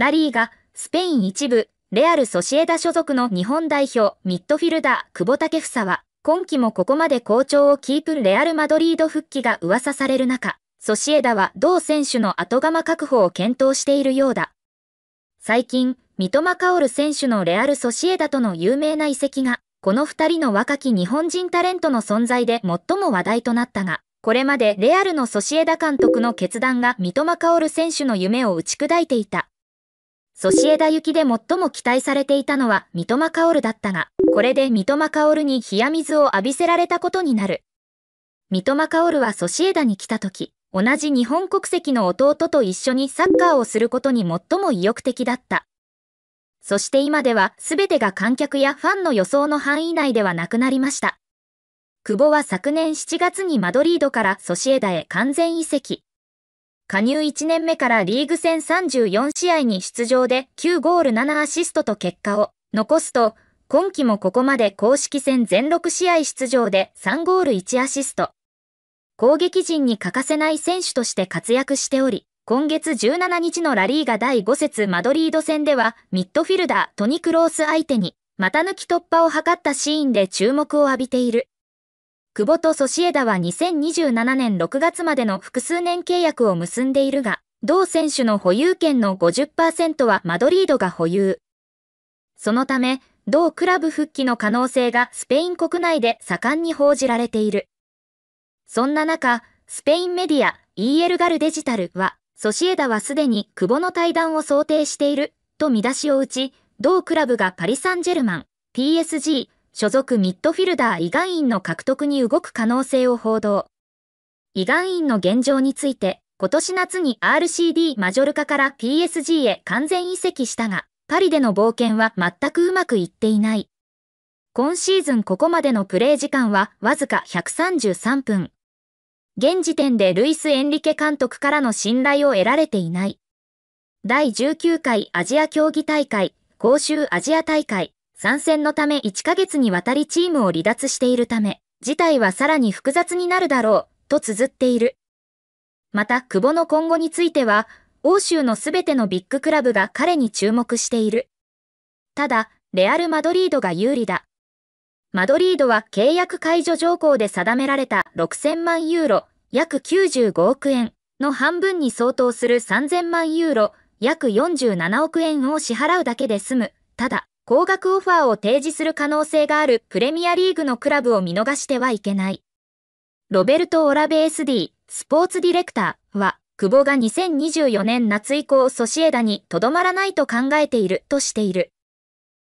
ラリーが、スペイン一部、レアル・ソシエダ所属の日本代表、ミッドフィルダー、久保建英は、今季もここまで好調をキープレアル・マドリード復帰が噂される中、ソシエダは同選手の後釜確保を検討しているようだ。最近、三笘薫選手のレアル・ソシエダとの有名な遺跡が、この二人の若き日本人タレントの存在で最も話題となったが、これまでレアルのソシエダ監督の決断が三笘薫選手の夢を打ち砕いていた。ソシエダ行きで最も期待されていたのは三笘薫だったが、これで三笘薫に冷や水を浴びせられたことになる。三笘薫はソシエダに来た時、同じ日本国籍の弟と一緒にサッカーをすることに最も意欲的だった。そして今では全てが観客やファンの予想の範囲内ではなくなりました。久保は昨年7月にマドリードからソシエダへ完全移籍。加入1年目からリーグ戦34試合に出場で9ゴール7アシストと結果を残すと、今季もここまで公式戦全6試合出場で3ゴール1アシスト。攻撃陣に欠かせない選手として活躍しており、今月17日のラリーが第5節マドリード戦では、ミッドフィルダートニクロース相手に、股抜き突破を図ったシーンで注目を浴びている。久保とソシエダは2027年6月までの複数年契約を結んでいるが、同選手の保有権の50%はマドリードが保有。そのため、同クラブ復帰の可能性がスペイン国内で盛んに報じられている。そんな中、スペインメディア EL ガルデジタルは、ソシエダはすでに久保の対談を想定していると見出しを打ち、同クラブがパリ・サンジェルマン、PSG、所属ミッドフィルダーイガインの獲得に動く可能性を報道。イガインの現状について、今年夏に RCD マジョルカから PSG へ完全移籍したが、パリでの冒険は全くうまくいっていない。今シーズンここまでのプレー時間はわずか133分。現時点でルイス・エンリケ監督からの信頼を得られていない。第19回アジア競技大会、公衆アジア大会。参戦のため1ヶ月にわたりチームを離脱しているため、事態はさらに複雑になるだろう、と綴っている。また、久保の今後については、欧州のすべてのビッグクラブが彼に注目している。ただ、レアル・マドリードが有利だ。マドリードは契約解除条項で定められた6000万ユーロ、約95億円の半分に相当する3000万ユーロ、約47億円を支払うだけで済む。ただ、高額オファーを提示する可能性があるプレミアリーグのクラブを見逃してはいけない。ロベルト・オラベ SD、スポーツディレクターは、久保が2024年夏以降ソシエダにとどまらないと考えているとしている。